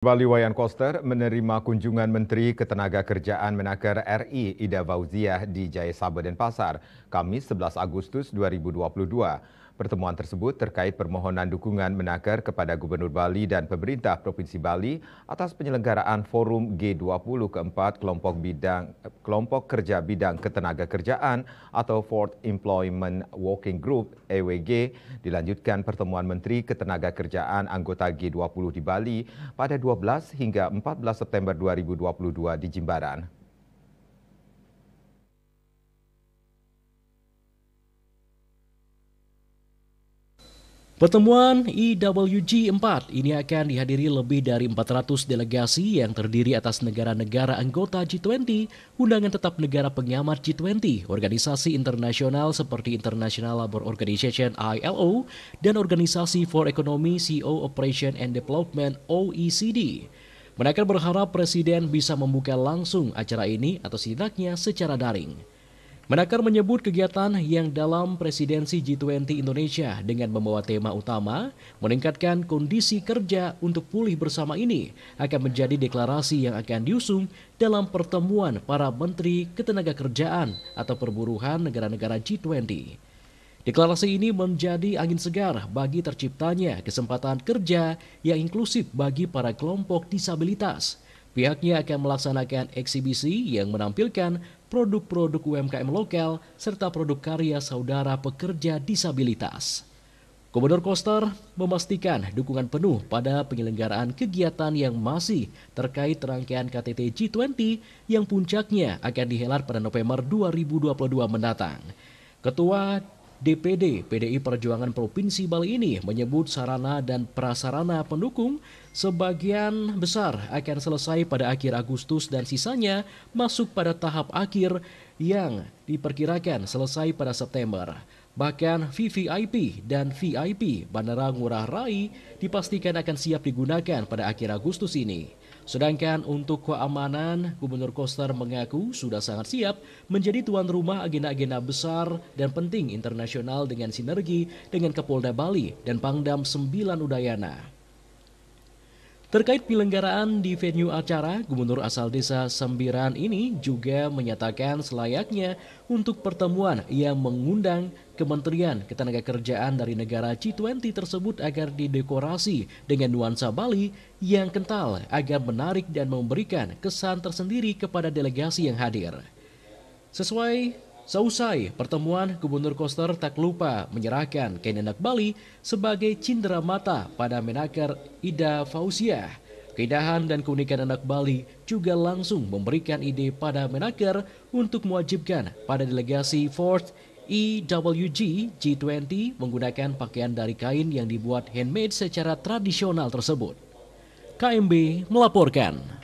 Bali Wayan Koster menerima kunjungan Menteri Ketenaga Ketenagakerjaan Menaker RI Ida Fauziah di Jaya Sabah dan Pasar, Kamis 11 Agustus 2022. Pertemuan tersebut terkait permohonan dukungan Menaker kepada Gubernur Bali dan pemerintah Provinsi Bali atas penyelenggaraan Forum G20 keempat kelompok bidang kelompok kerja bidang ketenaga kerjaan atau Fourth Employment Working Group EWG dilanjutkan pertemuan Menteri Ketenaga Kerjaan anggota G20 di Bali pada 12 hingga 14 September 2022 di Jimbaran. Pertemuan IWG e 4 ini akan dihadiri lebih dari 400 delegasi yang terdiri atas negara-negara anggota G20, undangan tetap negara pengamat G20, organisasi internasional seperti International Labor Organization ILO, dan Organisasi for Economy CO Operation and Development OECD. Mereka berharap Presiden bisa membuka langsung acara ini atau setidaknya secara daring. Menakar menyebut kegiatan yang dalam presidensi G20 Indonesia dengan membawa tema utama meningkatkan kondisi kerja untuk pulih bersama ini akan menjadi deklarasi yang akan diusung dalam pertemuan para menteri ketenaga kerjaan atau perburuhan negara-negara G20. Deklarasi ini menjadi angin segar bagi terciptanya kesempatan kerja yang inklusif bagi para kelompok disabilitas Pihaknya akan melaksanakan eksibisi yang menampilkan produk-produk UMKM lokal serta produk karya saudara pekerja disabilitas. komodor Koster memastikan dukungan penuh pada penyelenggaraan kegiatan yang masih terkait rangkaian KTT G20 yang puncaknya akan dihelat pada November 2022 mendatang. Ketua DPD PDI Perjuangan Provinsi Bali ini menyebut sarana dan prasarana pendukung sebagian besar akan selesai pada akhir Agustus dan sisanya masuk pada tahap akhir yang diperkirakan selesai pada September. Bahkan VVIP dan VIP Bandara Ngurah Rai dipastikan akan siap digunakan pada akhir Agustus ini. Sedangkan untuk keamanan, Gubernur Koster mengaku sudah sangat siap menjadi tuan rumah agenda-agenda besar dan penting internasional dengan sinergi dengan Kapolda Bali dan Pangdam 9 Udayana. Terkait penyelenggaraan di venue acara, Gubernur asal desa Sembiran ini juga menyatakan selayaknya untuk pertemuan yang mengundang Kementerian Ketenagakerjaan dari negara G20 tersebut agar didekorasi dengan nuansa Bali yang kental agar menarik dan memberikan kesan tersendiri kepada delegasi yang hadir. Sesuai Seusai pertemuan, Gubernur Koster tak lupa menyerahkan Kainenak Bali sebagai cindera mata pada menaker Ida Fauzia. Keindahan dan keunikan anak Bali juga langsung memberikan ide pada menaker untuk mewajibkan pada delegasi Ford EWG G20 menggunakan pakaian dari kain yang dibuat handmade secara tradisional tersebut. KMB melaporkan.